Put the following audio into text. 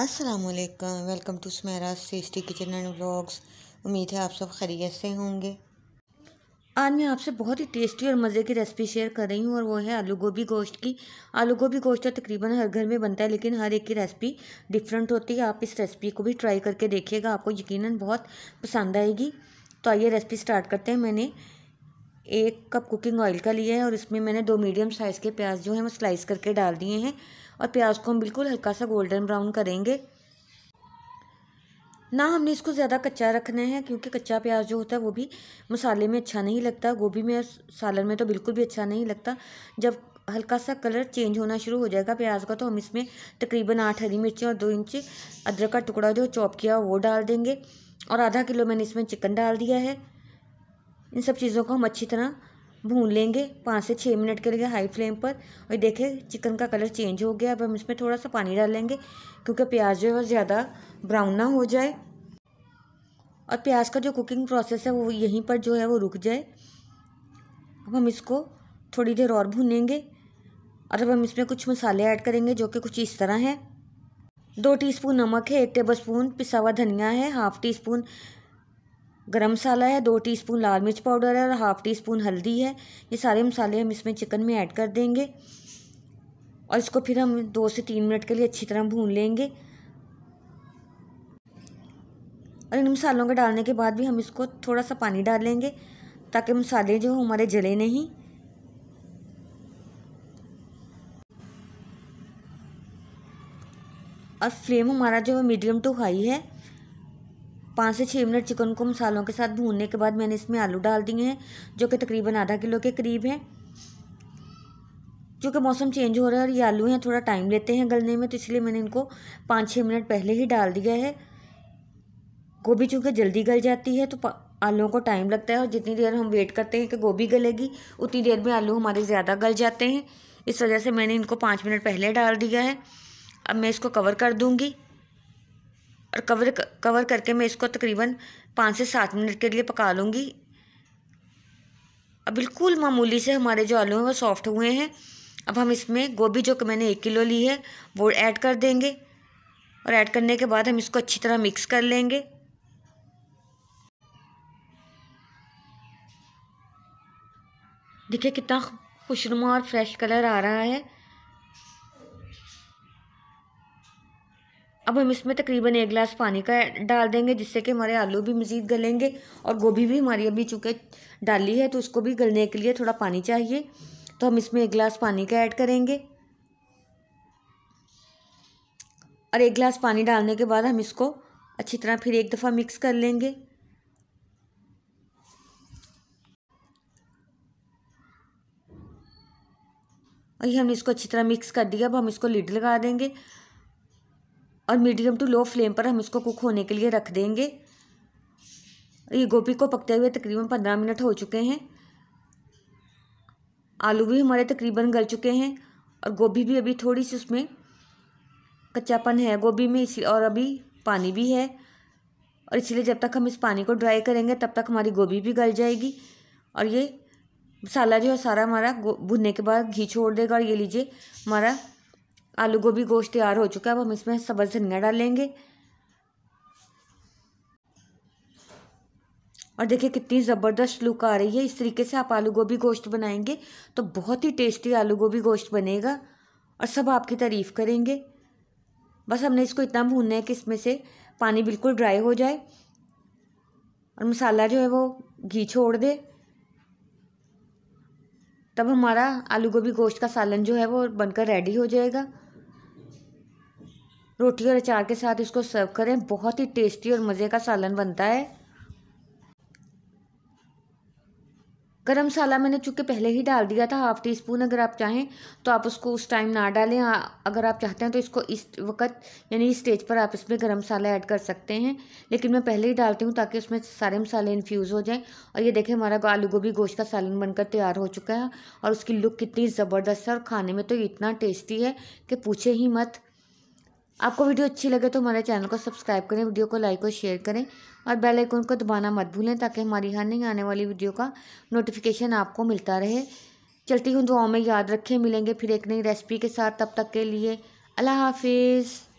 असलकम welcome to Sameera tasty kitchen and vlogs उम्मीद है आप सब खैरियत से होंगे आज मैं आपसे बहुत ही टेस्टी और मज़े की रेसिपी शेयर कर रही हूँ और वो है आलू गोभी गोश्त की आलू गोभी गोश्त तकरीबन हर घर में बनता है लेकिन हर एक की रेसिपी डिफरेंट होती है आप इस रेसिपी को भी ट्राई करके देखिएगा आपको यकीनन बहुत पसंद आएगी तो आइए रेसिपी स्टार्ट करते हैं मैंने एक कप कुकिंग ऑयल का लिया है और इसमें मैंने दो मीडियम साइज़ के प्याज जो हैं वो स्लाइस करके डाल दिए हैं और प्याज को हम बिल्कुल हल्का सा गोल्डन ब्राउन करेंगे ना हमने इसको ज़्यादा कच्चा रखना है क्योंकि कच्चा प्याज जो होता है वो भी मसाले में अच्छा नहीं लगता गोभी में सालन में तो बिल्कुल भी अच्छा नहीं लगता जब हल्का सा कलर चेंज होना शुरू हो जाएगा प्याज का तो हम इसमें तकरीबन आठ हरी मिर्ची और दो इंच अदरक का टुकड़ा जो चॉप किया वो डाल देंगे और आधा किलो मैंने इसमें चिकन डाल दिया है इन सब चीज़ों को हम अच्छी तरह भून लेंगे पाँच से छः मिनट के लिए हाई फ्लेम पर और देखें चिकन का कलर चेंज हो गया अब हम इसमें थोड़ा सा पानी डालेंगे क्योंकि प्याज जो है वो ज़्यादा ब्राउन ना हो जाए और प्याज का जो कुकिंग प्रोसेस है वो यहीं पर जो है वो रुक जाए अब हम इसको थोड़ी देर और भूनेंगे और अब हम इसमें कुछ मसाले ऐड करेंगे जो कि कुछ इस तरह हैं दो टीस्पून नमक है एक टेबलस्पून पिसा हुआ धनिया है हाफ़ टी स्पून गरम मसाला है दो टीस्पून लाल मिर्च पाउडर है और हाफ़ टी स्पून हल्दी है ये सारे मसाले हम इसमें चिकन में ऐड कर देंगे और इसको फिर हम दो से तीन मिनट के लिए अच्छी तरह भून लेंगे और इन मसालों के डालने के बाद भी हम इसको थोड़ा सा पानी डालेंगे ताकि मसाले जो हमारे जले नहीं और फ्लेम हमारा जो है मीडियम टू हाई है पाँच से छः मिनट चिकन को मसालों के साथ भूनने के बाद मैंने इसमें आलू डाल दिए हैं जो कि तकरीबन आधा किलो के करीब हैं क्योंकि मौसम चेंज हो रहा है और ये आलू हैं थोड़ा टाइम लेते हैं गलने में तो इसलिए मैंने इनको पाँच छः मिनट पहले ही डाल दिया है गोभी चूँकि जल्दी गल जाती है तो आलुओं को टाइम लगता है और जितनी देर हम वेट करते हैं कि गोभी गलेगी उतनी देर में आलू हमारे ज़्यादा गल जाते हैं इस वजह से मैंने इनको पाँच मिनट पहले डाल दिया है अब मैं इसको कवर कर दूँगी और कवर कवर करके मैं इसको तकरीबन पाँच से सात मिनट के लिए पका लूँगी अब बिल्कुल मामूली से हमारे जो आलू हैं वो सॉफ्ट हुए हैं अब हम इसमें गोभी जो कि मैंने एक किलो ली है वो ऐड कर देंगे और ऐड करने के बाद हम इसको अच्छी तरह मिक्स कर लेंगे देखिए कितना खुशनुमा और फ्रेश कलर आ रहा है अब हम इसमें तकरीबन एक गिलास पानी का डाल देंगे जिससे कि हमारे आलू भी मज़ीद गलेंगे और गोभी भी हमारी अभी चूँकि डाली है तो उसको भी गलने के लिए थोड़ा पानी चाहिए तो हम इसमें एक गिलास पानी का ऐड करेंगे और एक गिलास पानी डालने के बाद हम इसको अच्छी तरह फिर एक दफ़ा मिक्स कर लेंगे और ये हमने इसको अच्छी तरह मिक्स कर दिया अब हम इसको लिड लगा देंगे और मीडियम टू लो फ्लेम पर हम इसको कुक होने के लिए रख देंगे ये गोभी को पकते हुए तकरीबन पंद्रह मिनट हो चुके हैं आलू भी हमारे तकरीबन गल चुके हैं और गोभी भी अभी थोड़ी सी उसमें कच्चापन है गोभी में इसी और अभी पानी भी है और इसलिए जब तक हम इस पानी को ड्राई करेंगे तब तक हमारी गोभी भी गल जाएगी और ये मसाला जो है सारा हमारा भुनने के बाद घी छोड़ देगा और ये लीजिए हमारा आलू गोभी गोश्त तैयार हो चुका है अब हम इसमें सब्ज़ धनिया डालेंगे और देखिए कितनी ज़बरदस्त लुक आ रही है इस तरीके से आप आलू गोभी गोश्त बनाएंगे तो बहुत ही टेस्टी आलू गोभी गोश्त बनेगा और सब आपकी तारीफ़ करेंगे बस हमने इसको इतना भूनना है कि इसमें से पानी बिल्कुल ड्राई हो जाए और मसाला जो है वो घी छोड़ दे तब हमारा आलू गोभी गोश्त का सालन जो है वो बनकर रेडी हो जाएगा रोटी और अचार के साथ इसको सर्व करें बहुत ही टेस्टी और मज़े का सालन बनता है गरम मसाला मैंने चूँकि पहले ही डाल दिया था हाफ़ टी स्पून अगर आप चाहें तो आप उसको उस टाइम ना डालें अगर आप चाहते हैं तो इसको इस वक्त यानी इस स्टेज पर आप इसमें गरम मसाला ऐड कर सकते हैं लेकिन मैं पहले ही डालती हूँ ताकि उसमें सारे मसाले इन्फ्यूज़ हो जाएं और ये देखें हमारा आलू गोभी गोश्त का सालन बनकर तैयार हो चुका है और उसकी लुक कितनी ज़बरदस्त है और खाने में तो इतना टेस्टी है कि पूछे ही मत आपको वीडियो अच्छी लगे तो हमारे चैनल को सब्सक्राइब करें वीडियो को लाइक और शेयर करें और बेल आइकन को दबाना मत भूलें ताकि हमारी हर नई आने वाली वीडियो का नोटिफिकेशन आपको मिलता रहे चलती हूँ दुआओं में याद रखें मिलेंगे फिर एक नई रेसिपी के साथ तब तक के लिए अल्लाह हाफिज़